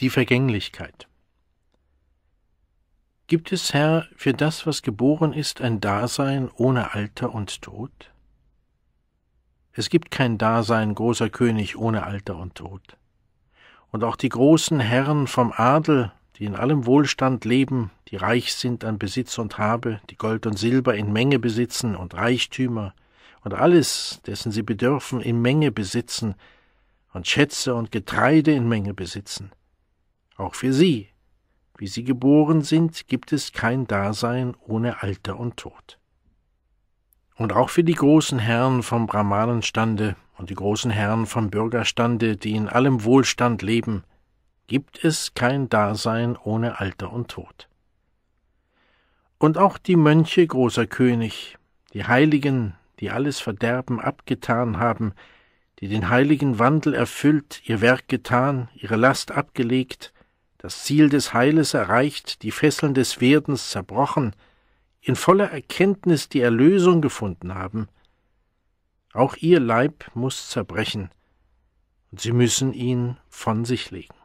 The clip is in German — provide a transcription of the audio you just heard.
Die Vergänglichkeit. Gibt es, Herr, für das, was geboren ist, ein Dasein ohne Alter und Tod? Es gibt kein Dasein, großer König, ohne Alter und Tod. Und auch die großen Herren vom Adel, die in allem Wohlstand leben, die reich sind an Besitz und Habe, die Gold und Silber in Menge besitzen und Reichtümer, und alles, dessen sie bedürfen, in Menge besitzen, und Schätze und Getreide in Menge besitzen, auch für sie. Wie sie geboren sind, gibt es kein Dasein ohne Alter und Tod. Und auch für die großen Herren vom Brahmanenstande und die großen Herren vom Bürgerstande, die in allem Wohlstand leben, gibt es kein Dasein ohne Alter und Tod. Und auch die Mönche, großer König, die Heiligen, die alles Verderben abgetan haben, die den heiligen Wandel erfüllt, ihr Werk getan, ihre Last abgelegt, das Ziel des Heiles erreicht, die Fesseln des Werdens zerbrochen, in voller Erkenntnis die Erlösung gefunden haben. Auch ihr Leib muss zerbrechen, und sie müssen ihn von sich legen.